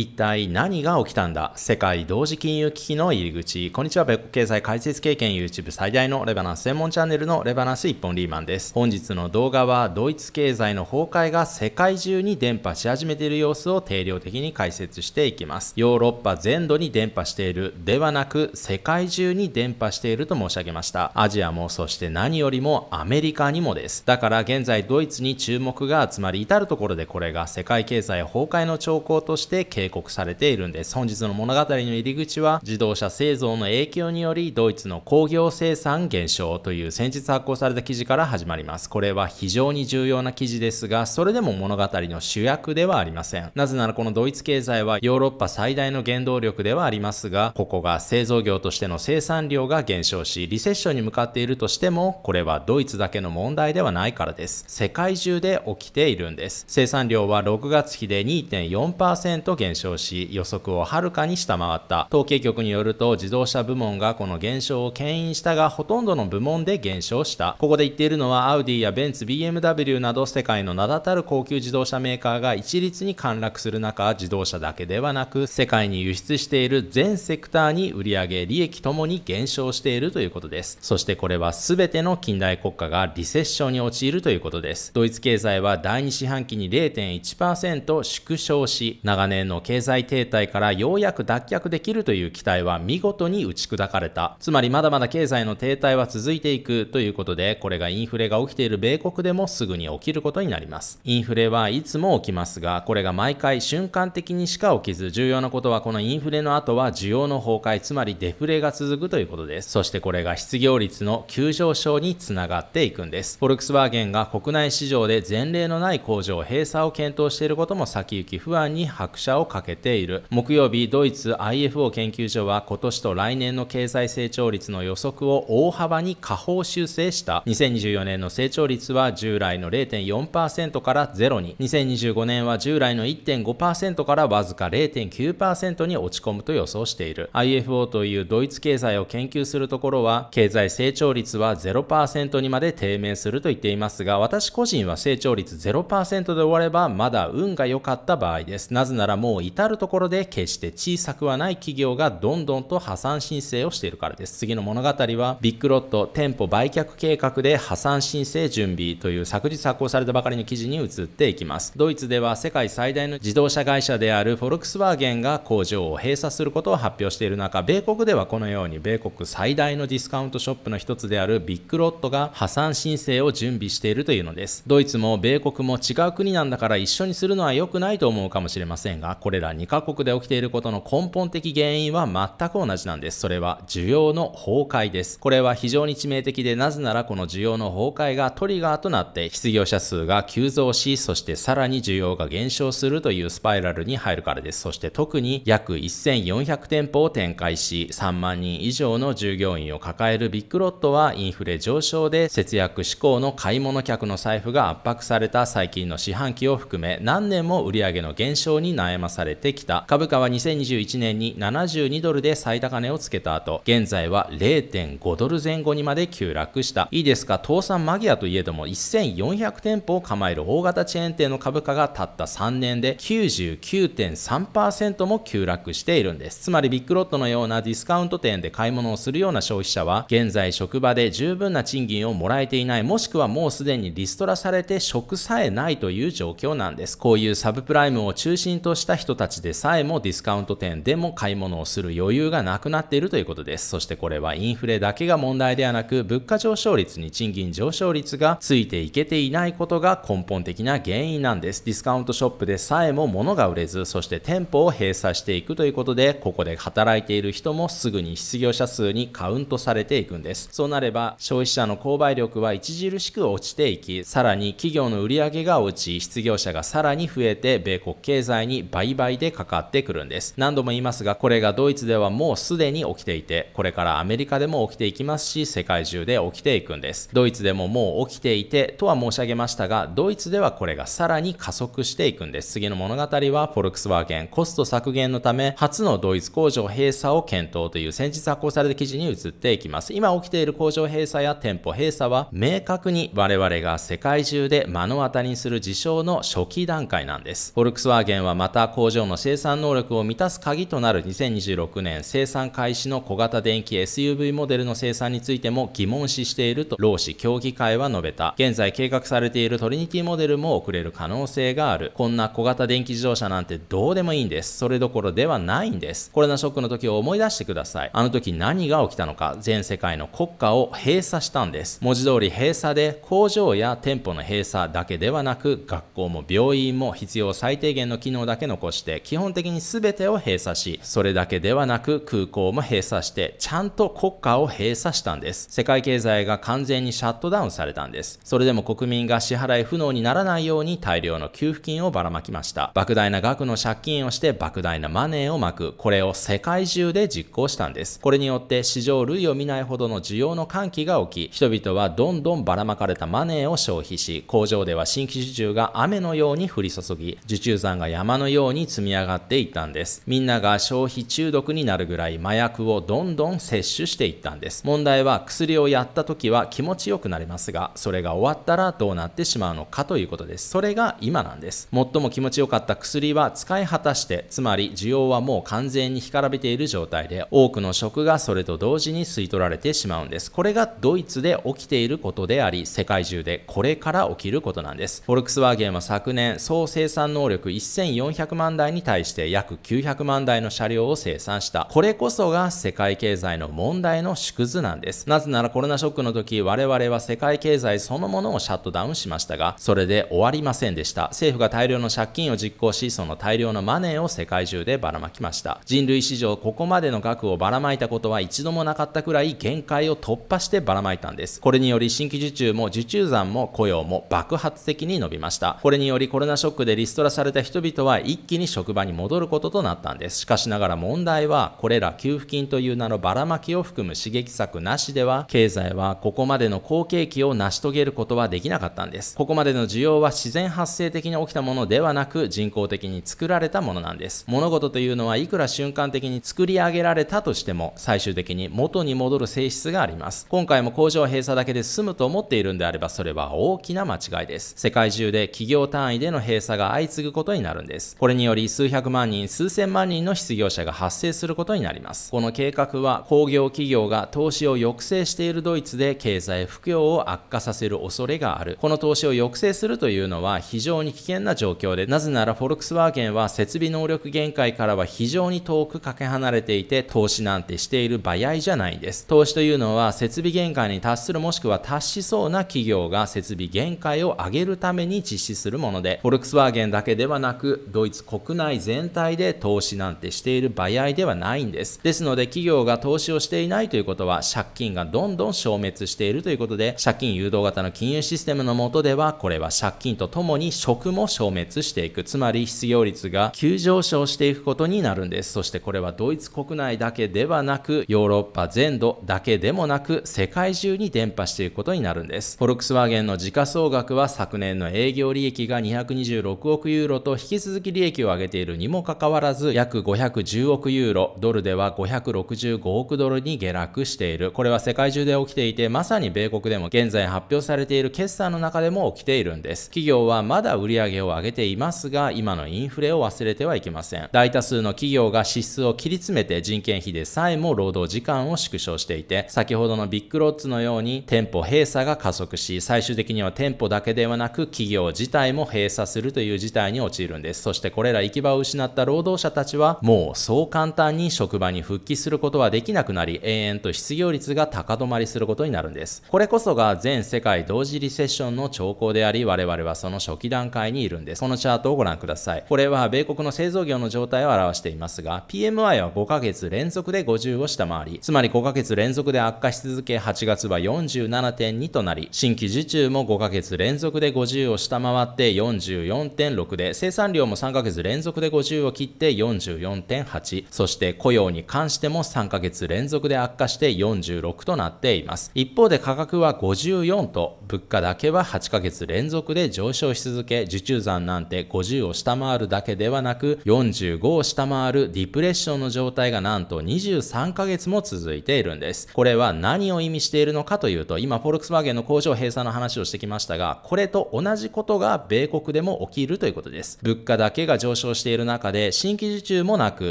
一体何が起きたんだ世界同時金融危機の入り口。こんにちは、米国経済解説経験 YouTube 最大のレバナンス専門チャンネルのレバナンス一本リーマンです。本日の動画はドイツ経済の崩壊が世界中に伝播し始めている様子を定量的に解説していきます。ヨーロッパ全土に伝播しているではなく世界中に伝播していると申し上げました。アジアもそして何よりもアメリカにもです。だから現在ドイツに注目が集まり至るところでこれが世界経済崩壊の兆候として警警告されているんです。本日の物語の入り口は、自動車製造の影響により、ドイツの工業生産減少という先日発行された記事から始まります。これは非常に重要な記事ですが、それでも物語の主役ではありません。なぜならこのドイツ経済はヨーロッパ最大の原動力ではありますが、ここが製造業としての生産量が減少し、リセッションに向かっているとしても、これはドイツだけの問題ではないからです。世界中で起きているんです。生産量は6月比で2.4%減少し予測をはるかに下回った統計局によると自動車部門がこの減少を牽引したがほとんどの部門で減少したここで言っているのはアウディやベンツ BMW など世界の名だたる高級自動車メーカーが一律に陥落する中自動車だけではなく世界に輸出している全セクターに売上利益ともに減少しているということですそしてこれは全ての近代国家がリセッションに陥るということですドイツ経済は第2四半期に0.1%縮小し長年のの経済停滞からようやく脱却できるという期待は見事に打ち砕かれた。つまりまだまだ経済の停滞は続いていくということで、これがインフレが起きている米国でもすぐに起きることになります。インフレはいつも起きますが、これが毎回瞬間的にしか起きず、重要なことはこのインフレの後は需要の崩壊、つまりデフレが続くということです。そしてこれが失業率の急上昇につながっていくんです。フォルクスワーゲンが国内市場で前例のない工場閉鎖を検討していることも先行き不安に拍車をかけている木曜日ドイツ IFO 研究所は今年と来年の経済成長率の予測を大幅に下方修正した2024年の成長率は従来の0.4%から0に2025年は従来の1.5%からわずか0.9%に落ち込むと予想している IFO というドイツ経済を研究するところは経済成長率は0%にまで低迷すると言っていますが私個人は成長率0%で終わればまだ運が良かった場合ですなぜならもう至るところで決して小さくはない企業がどんどんと破産申請をしているからです次の物語はビッグロット店舗売却計画で破産申請準備という昨日発行されたばかりの記事に移っていきますドイツでは世界最大の自動車会社であるフォルクスワーゲンが工場を閉鎖することを発表している中米国ではこのように米国最大のディスカウントショップの一つであるビッグロットが破産申請を準備しているというのですドイツも米国も違う国なんだから一緒にするのは良くないと思うかもしれませんがこれら2カ国で起きていることの根本的原因は全く同じなんです。それは需要の崩壊です。これは非常に致命的で、なぜならこの需要の崩壊がトリガーとなって、失業者数が急増し、そしてさらに需要が減少するというスパイラルに入るからです。そして特に約1400店舗を展開し、3万人以上の従業員を抱えるビッグロットはインフレ上昇で節約志向の買い物客の財布が圧迫された最近の四半期を含め何年も売上の減少に悩まさされてきた。株価は2021年に72ドルで最高値をつけた後、現在は0.5ドル前後にまで急落した。いいですか、倒産間際といえども1400店舗を構える大型チェーン店の株価がたった3年で99.3%も急落しているんです。つまりビッグロットのようなディスカウント店で買い物をするような消費者は、現在職場で十分な賃金をもらえていない、もしくはもうすでにリストラされて職さえないという状況なんです。こういうサブプライムを中心とした人人たちでさえもディスカウント店でも買い物をする余裕がなくなっているということです。そしてこれはインフレだけが問題ではなく、物価上昇率に賃金上昇率がついていけていないことが根本的な原因なんです。ディスカウントショップでさえも物が売れず、そして店舗を閉鎖していくということで、ここで働いている人もすぐに失業者数にカウントされていくんです。そうなれば、消費者の購買力は著しく落ちていき、さらに企業の売り上げが落ち、失業者がさらに増えて、米国経済に倍倍でかかってくるんです何度も言いますがこれがドイツではもうすでに起きていてこれからアメリカでも起きていきますし世界中で起きていくんですドイツでももう起きていてとは申し上げましたがドイツではこれがさらに加速していくんです次の物語はフォルクスワーゲンコスト削減のため初のドイツ工場閉鎖を検討という先日発行された記事に移っていきます今起きている工場閉鎖や店舗閉鎖は明確に我々が世界中で目の当たりにする事象の初期段階なんですフォルクスワーゲンはまた工工場の生産能力を満たす鍵となる2026年生産開始の小型電気 SUV モデルの生産についても疑問視していると労使協議会は述べた現在計画されているトリニティモデルも遅れる可能性があるこんな小型電気自動車なんてどうでもいいんですそれどころではないんですコロナショックの時を思い出してくださいあの時何が起きたのか全世界の国家を閉鎖したんです文字通り閉鎖で工場や店舗の閉鎖だけではなく学校も病院も必要最低限の機能だけ残こして基本的に全てを閉鎖しそれだけではなく空港も閉鎖してちゃんと国家を閉鎖したんです世界経済が完全にシャットダウンされたんですそれでも国民が支払い不能にならないように大量の給付金をばらまきました莫大な額の借金をして莫大なマネーをまくこれを世界中で実行したんですこれによって市場類を見ないほどの需要の喚起が起き人々はどんどんばらまかれたマネーを消費し工場では新規受注が雨のように降り注ぎ受注山が山のようにに積み上がっていったんです。みんなが消費中毒になるぐらい麻薬をどんどん摂取していったんです。問題は薬をやった時は気持ちよくなりますが、それが終わったらどうなってしまうのかということです。それが今なんです。最も気持ちよかった薬は使い果たして、つまり需要はもう完全に干からびている状態で、多くの食がそれと同時に吸い取られてしまうんです。これがドイツで起きていることであり、世界中でこれから起きることなんです。フォルクスワーゲンは昨年、総生産能力1400万台に対して約900万台の車両を生産した。これこそが世界経済の問題の縮図なんです。なぜならコロナショックの時、我々は世界経済そのものをシャットダウンしましたが、それで終わりませんでした。政府が大量の借金を実行し、その大量のマネーを世界中でばらまきました。人類史上ここまでの額をばらまいたことは一度もなかったくらい限界を突破してばらまいたんです。これにより新規受注も受注残も雇用も爆発的に伸びました。これによりコロナショックでリストラされた人々は一気に職場に戻ることとなったんです。しかしながら問題は、これら給付金という名のばらまきを含む刺激策なしでは、経済はここまでの好景気を成し遂げることはできなかったんです。ここまでの需要は自然発生的に起きたものではなく、人工的に作られたものなんです。物事というのはいくら瞬間的に作り上げられたとしても、最終的に元に戻る性質があります。今回も工場閉鎖だけで済むと思っているんであれば、それは大きな間違いです。世界中で企業単位での閉鎖が相次ぐことになるんです。これにより数百万人、数千万人の失業者が発生することになります。この計画は工業企業が投資を抑制しているドイツで経済不況を悪化させる恐れがある。この投資を抑制するというのは非常に危険な状況で、なぜならフォルクスワーゲンは設備能力限界からは非常に遠くかけ離れていて、投資なんてしている場合じゃないです。投資というのは設備限界に達するもしくは達しそうな企業が設備限界を上げるために実施するもので、フォルクスワーゲンだけではなく、ドイツ国国内全体で投資なんてしている場合ではないんです。ですので企業が投資をしていないということは借金がどんどん消滅しているということで借金誘導型の金融システムの下ではこれは借金とともに食も消滅していく。つまり失業率が急上昇していくことになるんです。そしてこれはドイツ国内だけではなくヨーロッパ全土だけでもなく世界中に伝播していくことになるんです。フォルクスワーゲンの時価総額は昨年の営業利益が226億ユーロと引き続き利益をを上げているにもかかわらず、約510億ユーロ、ドルでは565億ドルに下落している。これは世界中で起きていて、まさに米国でも現在発表されている決算の中でも起きているんです。企業はまだ売上を上げていますが、今のインフレを忘れてはいけません。大多数の企業が支出を切り詰めて人件費でさえも労働時間を縮小していて、先ほどのビッグロッツのように店舗閉鎖が加速し、最終的には店舗だけではなく企業自体も閉鎖するという事態に陥るんです。そしてこれらら行き場を失った労働者たちは、もうそう簡単に職場に復帰することはできなくなり、永遠と失業率が高止まりすることになるんです。これこそが全世界同時リセッションの兆候であり、我々はその初期段階にいるんです。このチャートをご覧ください。これは米国の製造業の状態を表していますが、PMI は5ヶ月連続で50を下回り、つまり5ヶ月連続で悪化し続け、8月は47.2となり、新規受注も5ヶ月連続で50を下回って44.6で、生産量も3ヶ月連連続で50を切って44.8そして雇用に関しても3ヶ月連続で悪化して46となっています一方で価格は54と物価だけは8ヶ月連続で上昇し続け受注残なんて50を下回るだけではなく45を下回るディプレッションの状態がなんと23ヶ月も続いているんですこれは何を意味しているのかというと今フォルクスワーゲンの工場閉鎖の話をしてきましたがこれと同じことが米国でも起きるということです物価だけが上上昇している中で、新規受注もなく、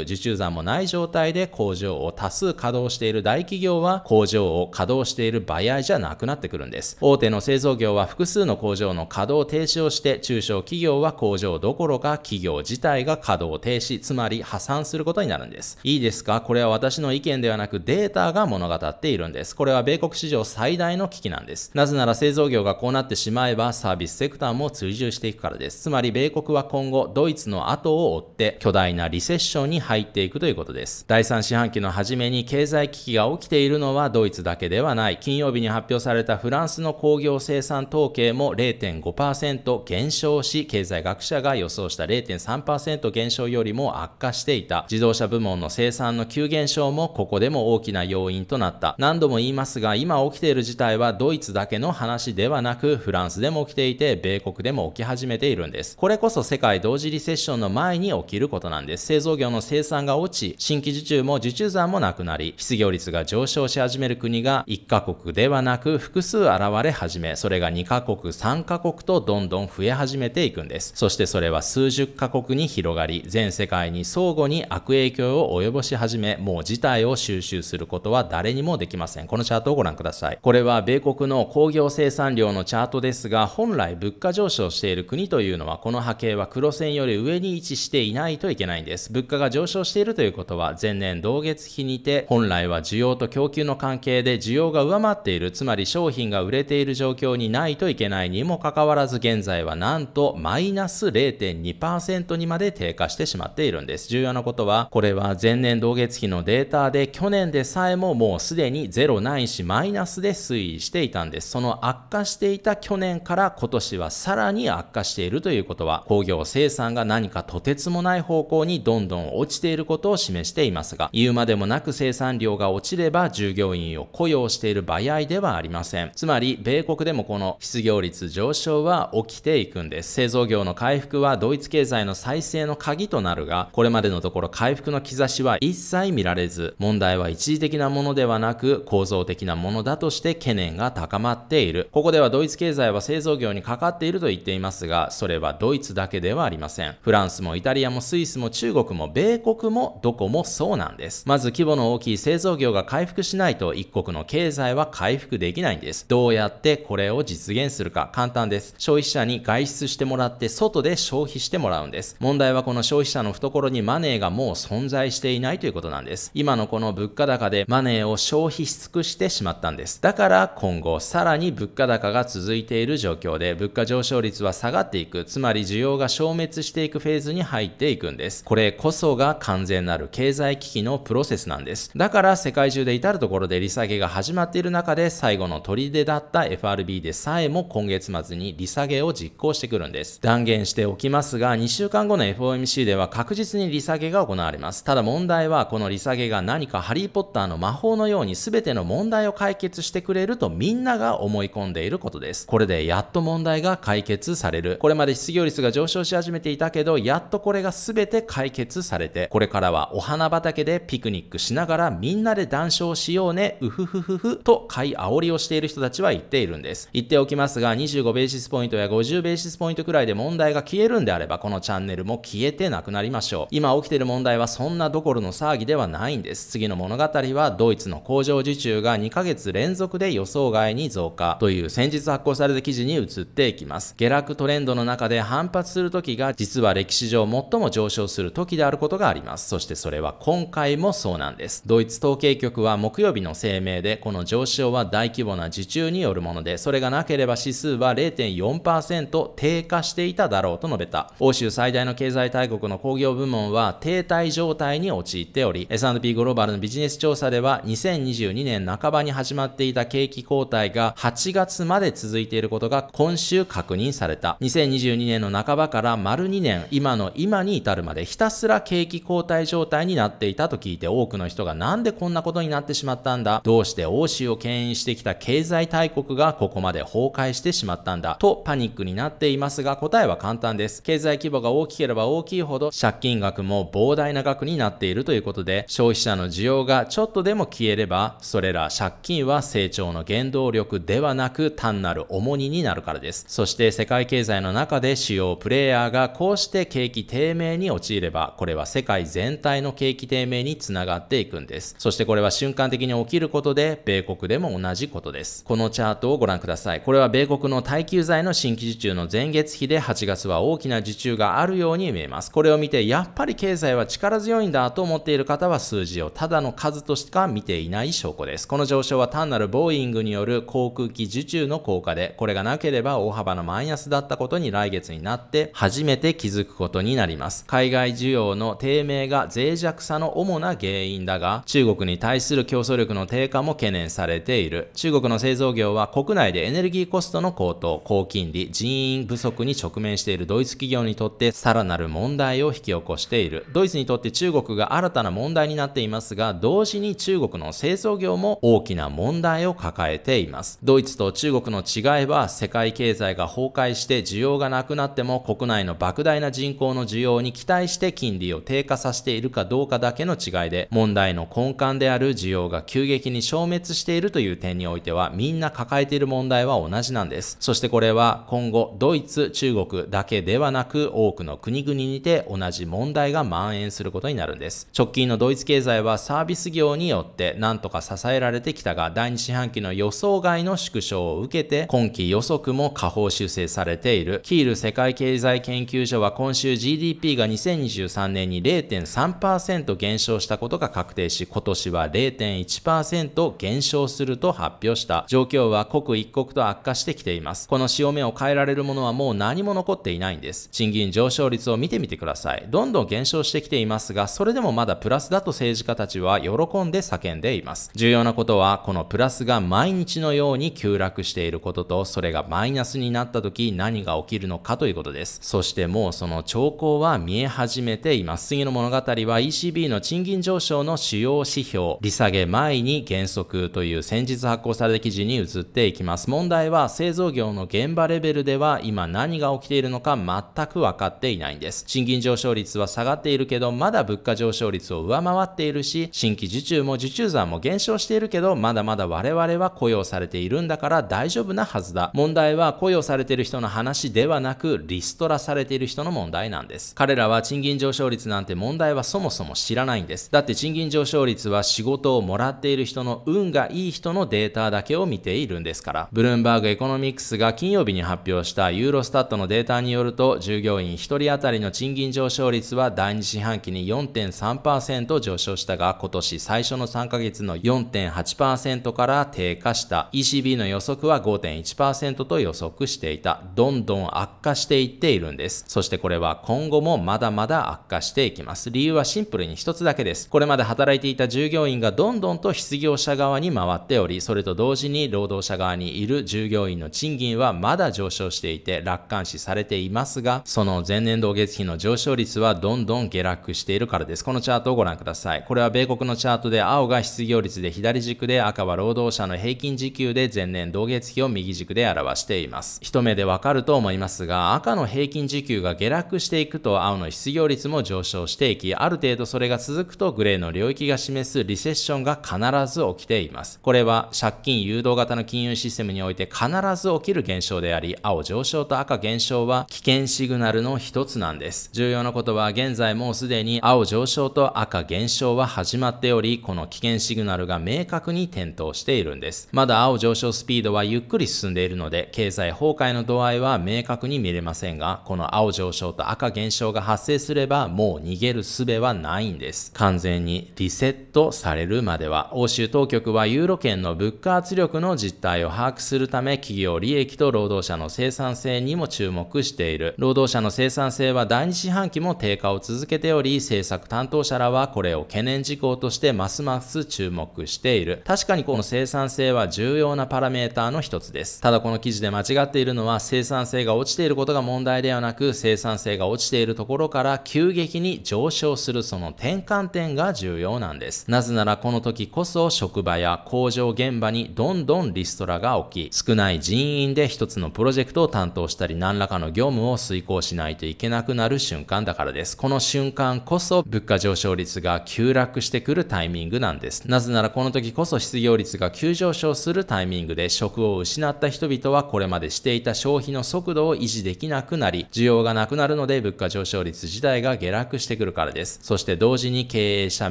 受注残もない状態で工場を多数稼働している大企業は、工場を稼働している場合じゃなくなってくるんです。大手の製造業は複数の工場の稼働停止をして、中小企業は工場どころか企業自体が稼働停止、つまり破産することになるんです。いいですかこれは私の意見ではなくデータが物語っているんです。これは米国史上最大の危機なんです。なぜなら製造業がこうなってしまえばサービスセクターも追従していくからです。つまり米国は今後ドイツの後を追って巨大なリセッションに入っていくということです。第3四半期の初めに経済危機が起きているのはドイツだけではない。金曜日に発表されたフランスの工業生産統計も0.5%減少し、経済学者が予想した0.3%減少よりも悪化していた。自動車部門の生産の急減少もここでも大きな要因となった。何度も言いますが、今起きている事態はドイツだけの話ではなく、フランスでも起きていて、米国でも起き始めているんです。これこそ世界同時リセッションの前に起きることなんです。製造業の生産が落ち、新規受注も受注残もなくなり、失業率が上昇し始める国が1カ国ではなく複数現れ始め、それが2カ国、3カ国とどんどん増え始めていくんです。そしてそれは数十カ国に広がり、全世界に相互に悪影響を及ぼし始め、もう事態を収集することは誰にもできません。このチャートをご覧ください。これは米国の工業生産量のチャートですが、本来物価上昇している国というのは、この波形は黒線より上にに位置していないといけないんです。物価が上昇しているということは、前年同月比にて、本来は需要と供給の関係で需要が上回っている、つまり商品が売れている状況にないといけないにもかかわらず、現在はなんとマイナス0.2%にまで低下してしまっているんです。重要なことは、これは前年同月比のデータで、去年でさえももうすでにゼロないし、マイナスで推移していたんです。その悪化していた去年から今年はさらに悪化しているということは、工業生産が何かとてつもない方向にどんどん落ちていることを示していますが、言うまでもなく生産量が落ちれば従業員を雇用している場合ではありません。つまり、米国でもこの失業率上昇は起きていくんです。製造業の回復はドイツ経済の再生の鍵となるが、これまでのところ回復の兆しは一切見られず、問題は一時的なものではなく構造的なものだとして懸念が高まっている。ここではドイツ経済は製造業にかかっていると言っていますが、それはドイツだけではありません。フランンスもイタリアもスイスも中国も米国もどこもそうなんです。まず規模の大きい製造業が回復しないと一国の経済は回復できないんです。どうやってこれを実現するか簡単です。消費者に外出してもらって外で消費してもらうんです。問題はこの消費者の懐にマネーがもう存在していないということなんです。今のこの物価高でマネーを消費し尽くしてしまったんです。だから今後さらに物価高が続いている状況で物価上昇率は下がっていく。つまり需要が消滅していくフェーズーズに入っていくんです。これこそが完全なる経済危機のプロセスなんです。だから世界中で至るところで利下げが始まっている中で最後の砦だった FRB でさえも今月末に利下げを実行してくるんです。断言しておきますが2週間後の FOMC では確実に利下げが行われます。ただ問題はこの利下げが何かハリーポッターの魔法のように全ての問題を解決してくれるとみんなが思い込んでいることです。これでやっと問題が解決される。これまで失業率が上昇し始めていたけど、やっとこれが全て解決されて、これからはお花畑でピクニックしながらみんなで談笑しようね、うふふふふと買い煽りをしている人たちは言っているんです。言っておきますが、25ベーシスポイントや50ベーシスポイントくらいで問題が消えるんであれば、このチャンネルも消えてなくなりましょう。今起きてる問題はそんなどころの騒ぎではないんです。次の物語は、ドイツの工場受注が2ヶ月連続で予想外に増加という先日発行された記事に移っていきます。下落トレンドの中で反発する時が、実は歴史上最も上昇する時であることがあります。そしてそれは今回もそうなんです。ドイツ統計局は木曜日の声明で、この上昇は大規模な受注によるもので、それがなければ指数は0.4%低下していただろうと述べた。欧州最大の経済大国の工業部門は停滞状態に陥っており、S&P グローバルのビジネス調査では、2022年半ばに始まっていた景気後退が8月まで続いていることが今週確認された。2022年の半ばから丸2年以今の今に至るまでひたすら景気後退状態になっていたと聞いて多くの人がなんでこんなことになってしまったんだどうして欧州を牽引してきた経済大国がここまで崩壊してしまったんだとパニックになっていますが答えは簡単です。経済規模が大きければ大きいほど借金額も膨大な額になっているということで消費者の需要がちょっとでも消えればそれら借金は成長の原動力ではなく単なる重荷になるからです。そして世界経済の中で主要プレイヤーがこうして景気低迷に陥れば、これは世界全体の景気低迷につながっていくんです。そしてこれは瞬間的に起きることで、米国でも同じことです。このチャートをご覧ください。これは米国の耐久財の新規受注の前月比で8月は大きな受注があるように見えます。これを見て、やっぱり経済は力強いんだと思っている方は数字をただの数としか見ていない証拠です。この上昇は単なるボーイングによる航空機受注の効果で、これがなければ大幅なマイナスだったことに来月になって初めて気づくことになります。海外需要の低迷が脆弱さの主な原因だが、中国に対する競争力の低下も懸念されている。中国の製造業は国内でエネルギーコストの高騰、高金利、人員不足に直面しているドイツ企業にとってさらなる問題を引き起こしている。ドイツにとって中国が新たな問題になっていますが、同時に中国の製造業も大きな問題を抱えています。ドイツと中国の違いは世界経済が崩壊して需要がなくなっても国内の莫大な人人口の需要に期待して金利を低下させているかどうかだけの違いで、問題の根幹である需要が急激に消滅しているという点においては、みんな抱えている問題は同じなんです。そしてこれは今後、ドイツ、中国だけではなく、多くの国々にて同じ問題が蔓延することになるんです。直近のドイツ経済はサービス業によって何とか支えられてきたが、第2四半期の予想外の縮小を受けて、今期予測も下方修正されている。キール世界経済研究所は今週 GDP が2023年に0.3%減少したことが確定し、今年は0.1%減少すると発表した。状況は刻一刻と悪化してきています。この潮目を変えられるものはもう何も残っていないんです。賃金上昇率を見てみてください。どんどん減少してきていますが、それでもまだプラスだと政治家たちは喜んで叫んでいます。重要なことは、このプラスが毎日のように急落していることと、それがマイナスになった時何が起きるのかということです。そしてもうその兆候は見え始めています。次の物語は ECB の賃金上昇の主要指標、利下げ前に減速という先日発行された記事に移っていきます。問題は製造業の現場レベルでは今何が起きているのか全く分かっていないんです。賃金上昇率は下がっているけど、まだ物価上昇率を上回っているし、新規受注も受注残も減少しているけど、まだまだ我々は雇用されているんだから大丈夫なはずだ。問題は雇用されている人の話ではなく、リストラされている人の問題。題なんです。彼らは賃金上昇率なんて問題はそもそも知らないんです。だって賃金上昇率は仕事をもらっている人の運がいい人のデータだけを見ているんですから。ブルームバーグエコノミクスが金曜日に発表したユーロスタットのデータによると、従業員1人当たりの賃金上昇率は第2四半期に4.3%上昇したが、今年最初の3ヶ月の4.8%から低下した。ECB の予測は5.1%と予測していた。どんどん悪化していっているんです。そしてこれは今後もまだまだ悪化していきます。理由はシンプルに一つだけです。これまで働いていた従業員がどんどんと失業者側に回っており、それと同時に労働者側にいる従業員の賃金はまだ上昇していて楽観視されていますが、その前年同月比の上昇率はどんどん下落しているからです。このチャートをご覧ください。これは米国のチャートで青が失業率で左軸で赤は労働者の平均時給で前年同月比を右軸で表しています。一目でわかると思いますが、赤の平均時給が下落していくと青の失業率も上昇していき、ある程度それが続くとグレーの領域が示すリセッションが必ず起きています。これは借金誘導型の金融システムにおいて必ず起きる現象であり、青上昇と赤減少は危険シグナルの一つなんです。重要なことは現在もうすでに青上昇と赤減少は始まっており、この危険シグナルが明確に点灯しているんです。まだ青上昇スピードはゆっくり進んでいるので、経済崩壊の度合いは明確に見れませんが、この青上昇とと赤現象が発生すればもう逃げる術はないんです。完全にリセットされるまでは、欧州当局はユーロ圏の物価圧力の実態を把握するため企業利益と労働者の生産性にも注目している。労働者の生産性は第2四半期も低下を続けており、政策担当者らはこれを懸念事項としてますます注目している。確かにこの生産性は重要なパラメーターの一つです。ただこの記事で間違っているのは生産性が落ちていることが問題ではなく生産性性が落ちているところから急激に上昇するその転換点が重要なんです。なぜならこの時こそ職場や工場現場にどんどんリストラが起き、少ない人員で一つのプロジェクトを担当したり何らかの業務を遂行しないといけなくなる瞬間だからです。この瞬間こそ物価上昇率が急落してくるタイミングなんです。なぜならこの時こそ失業率が急上昇するタイミングで職を失った人々はこれまでしていた消費の速度を維持できなくなり、需要がなくなるので物価上昇率自体が下落してくるからです。そして同時に経営者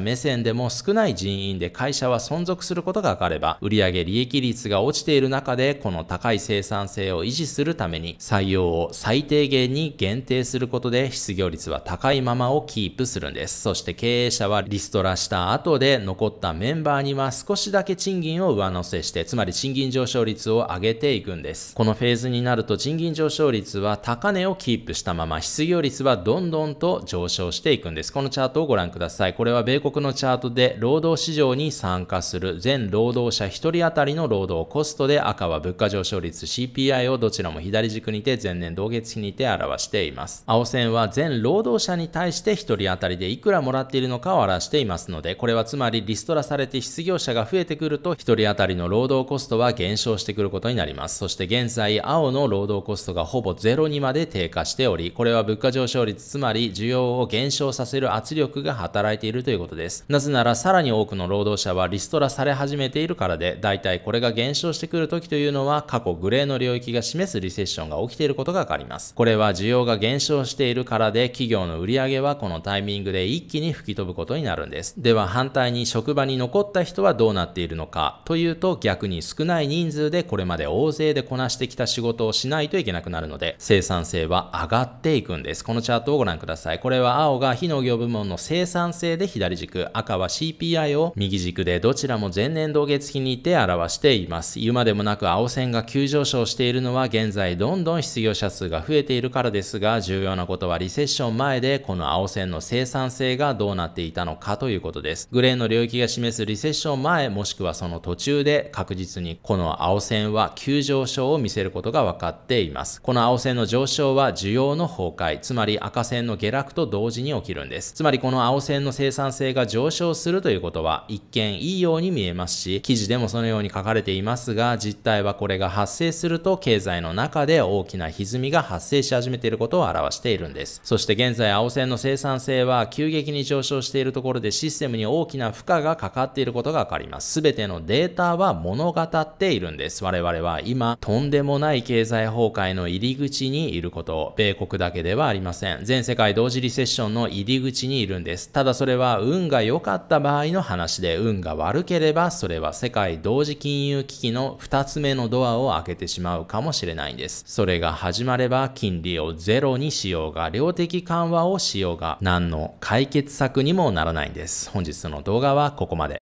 目線でも少ない人員で会社は存続することが分かれば、売上利益率が落ちている中で、この高い生産性を維持するために採用を最低限に限定することで失業率は高いままをキープするんです。そして経営者はリストラした後で残ったメンバーには少しだけ賃金を上乗せして、つまり賃金上昇率を上げていくんです。このフェーズになると賃金上昇率は高値をキープしたまま失失業率はどんどんと上昇していくんです。このチャートをご覧ください。これは米国のチャートで労働市場に参加する全労働者1人当たりの労働コストで赤は物価上昇率 CPI をどちらも左軸にて前年同月比にて表しています。青線は全労働者に対して1人当たりでいくらもらっているのかを表していますので、これはつまりリストラされて失業者が増えてくると1人当たりの労働コストは減少してくることになります。そして現在青の労働コストがほぼゼロにまで低下しており、これは物価上昇率、つまり需要を減少させる圧力が働いているということです。なぜならさらに多くの労働者はリストラされ始めているからで、大体これが減少してくる時というのは過去グレーの領域が示すリセッションが起きていることがわかります。これは需要が減少しているからで、企業の売り上げはこのタイミングで一気に吹き飛ぶことになるんです。では反対に職場に残った人はどうなっているのかというと逆に少ない人数でこれまで大勢でこなしてきた仕事をしないといけなくなるので、生産性は上がっていくんです。分です。このチャートをご覧ください。これは青が非農業部門の生産性で左軸、赤は CPI を右軸で、どちらも前年同月比にて表しています。言うまでもなく青線が急上昇しているのは現在どんどん失業者数が増えているからですが、重要なことはリセッション前でこの青線の生産性がどうなっていたのかということです。グレーの領域が示すリセッション前もしくはその途中で確実にこの青線は急上昇を見せることが分かっています。この青線の上昇は需要の崩壊い、つまり赤線の下落と同時に起きるんです。つまりこの青線の生産性が上昇するということは、一見いいように見えますし、記事でもそのように書かれていますが、実態はこれが発生すると経済の中で大きな歪みが発生し始めていることを表しているんです。そして現在青線の生産性は急激に上昇しているところでシステムに大きな負荷がかかっていることがわかります。すべてのデータは物語っているんです。我々は今、とんでもない経済崩壊の入り口にいること、米国だけでではありません。全世界同時リセッションの入り口にいるんです。ただそれは運が良かった場合の話で、運が悪ければそれは世界同時金融危機の2つ目のドアを開けてしまうかもしれないんです。それが始まれば金利をゼロにしようが、量的緩和をしようが、何の解決策にもならないんです。本日の動画はここまで。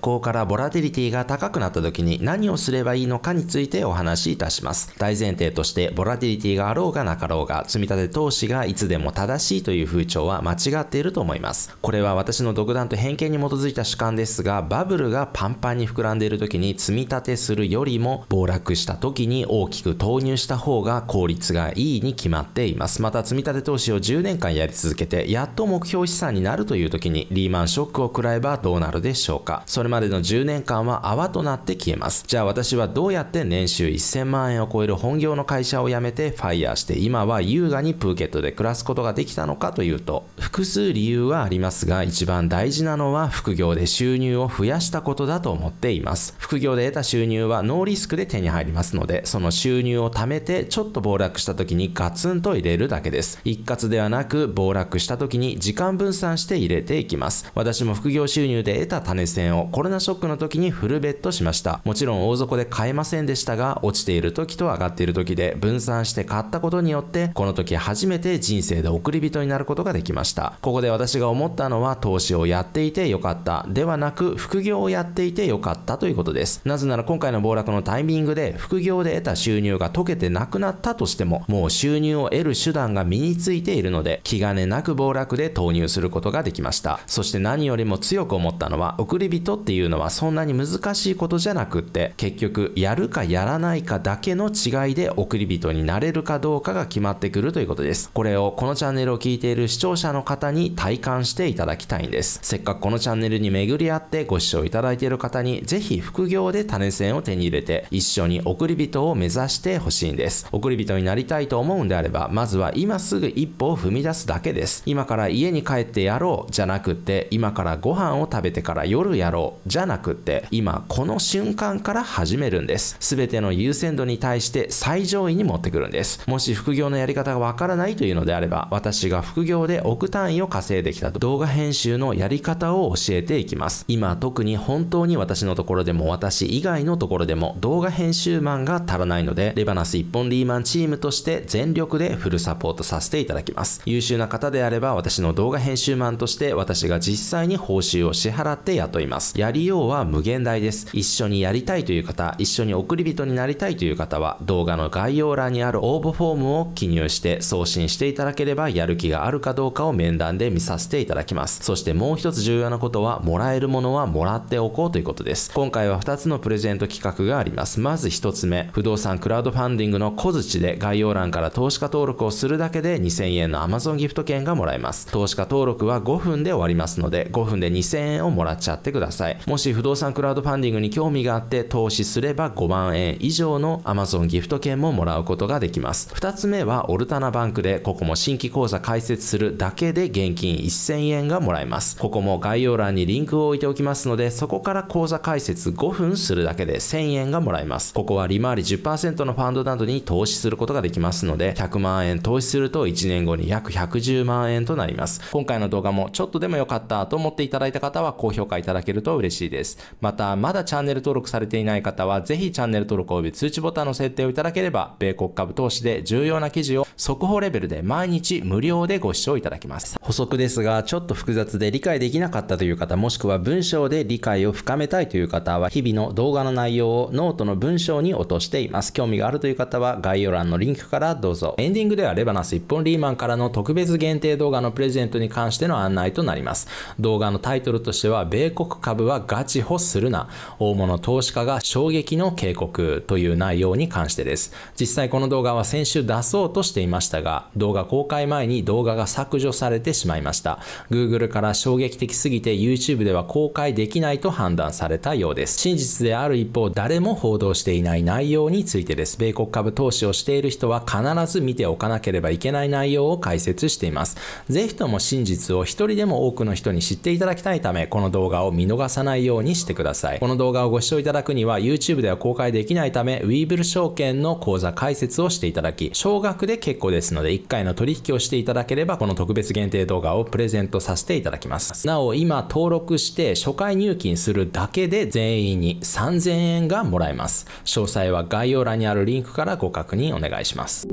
ここからボラティリティが高くなった時に何をすればいいのかについてお話しいたします。大前提としてボラティリティがあろうがなかろうが積み立て投資がいつでも正しいという風潮は間違っていると思います。これは私の独断と偏見に基づいた主観ですがバブルがパンパンに膨らんでいる時に積み立てするよりも暴落した時に大きく投入した方が効率がいいに決まっています。また積み立て投資を10年間やり続けてやっと目標資産になるという時にリーマンショックを食らえばどうなるでしょうか。それるまでの10年間は泡となって消えます。じゃあ私はどうやって年収1000万円を超える本業の会社を辞めてファイヤーして今は優雅にプーケットで暮らすことができたのかというと、複数理由はありますが、一番大事なのは副業で収入を増やしたことだと思っています。副業で得た収入はノーリスクで手に入りますので、その収入を貯めてちょっと暴落した時にガツンと入れるだけです。一括ではなく暴落した時に時間分散して入れていきます。私も副業収入で得た種銭をコロナショックの時にフルベットしました。もちろん大底で買えませんでしたが、落ちている時と上がっている時で分散して買ったことによって、この時初めて人生で送り人になることができました。ここで私が思ったのは、投資をやっていてよかった、ではなく、副業をやっていてよかったということです。なぜなら今回の暴落のタイミングで、副業で得た収入が解けてなくなったとしても、もう収入を得る手段が身についているので、気兼ねなく暴落で投入することができました。そして何よりも強く思ったのは、送り人ってっていうのはそんなに難しいことじゃなくって結局やるかやらないかだけの違いで送り人になれるかどうかが決まってくるということですこれをこのチャンネルを聞いている視聴者の方に体感していただきたいんですせっかくこのチャンネルに巡り合ってご視聴いただいている方にぜひ副業で種銭を手に入れて一緒に送り人を目指してほしいんです送り人になりたいと思うんであればまずは今すぐ一歩を踏み出すだけです今から家に帰ってやろうじゃなくて今からご飯を食べてから夜やろうじゃなくって今この瞬間から始めるんです全ての優先度に対して最上位に持ってくるんですもし副業のやり方がわからないというのであれば私が副業で億単位を稼いできたと動画編集のやり方を教えていきます今特に本当に私のところでも私以外のところでも動画編集マンが足らないのでレバナス1本リーマンチームとして全力でフルサポートさせていただきます優秀な方であれば私の動画編集マンとして私が実際に報酬を支払って雇いますややりようは無限大です。一緒にやりたいという方、一緒に送り人になりたいという方は、動画の概要欄にある応募フォームを記入して送信していただければ、やる気があるかどうかを面談で見させていただきます。そしてもう一つ重要なことは、もらえるものはもらっておこうということです。今回は2つのプレゼント企画があります。まず1つ目、不動産クラウドファンディングの小槌で概要欄から投資家登録をするだけで2000円の Amazon ギフト券がもらえます。投資家登録は5分で終わりますので、5分で2000円をもらっちゃってください。もし不動産クラウドファンディングに興味があって投資すれば5万円以上の Amazon ギフト券ももらうことができます。2つ目はオルタナバンクで、ここも新規口座開設するだけで現金1000円がもらえます。ここも概要欄にリンクを置いておきますので、そこから口座開設5分するだけで1000円がもらえます。ここは利回り10%のファンドなどに投資することができますので、100万円投資すると1年後に約110万円となります。今回の動画もちょっとでも良かったと思っていただいた方は高評価いただけると嬉しいです。嬉しいです。また、まだチャンネル登録されていない方は、ぜひチャンネル登録及び通知ボタンの設定をいただければ、米国株投資で重要な記事を速報レベルで毎日無料でご視聴いただきます。補足ですが、ちょっと複雑で理解できなかったという方、もしくは文章で理解を深めたいという方は、日々の動画の内容をノートの文章に落としています。興味があるという方は、概要欄のリンクからどうぞ。エンディングでは、レバナス一本リーマンからの特別限定動画のプレゼントに関しての案内となります。動画のタイトルとしては、米国株はガチホするな。大物投資家が衝撃の警告という内容に関してです。実際この動画は先週出そうとしていましたが、動画公開前に動画が削除されてしまいました。Google から衝撃的すぎて YouTube では公開できないと判断されたようです。真実である一方、誰も報道していない内容についてです。米国株投資をしている人は必ず見ておかなければいけない内容を解説しています。ぜひとも真実を一人でも多くの人に知っていただきたいため、この動画を見逃ささないようにしてください。この動画をご視聴いただくには YouTube では公開できないため、w e e b l l 証券の口座開設をしていただき、少額で結構ですので1回の取引をしていただければ、この特別限定動画をプレゼントさせていただきます。なお、今登録して初回入金するだけで全員に3000円がもらえます。詳細は概要欄にあるリンクからご確認お願いします。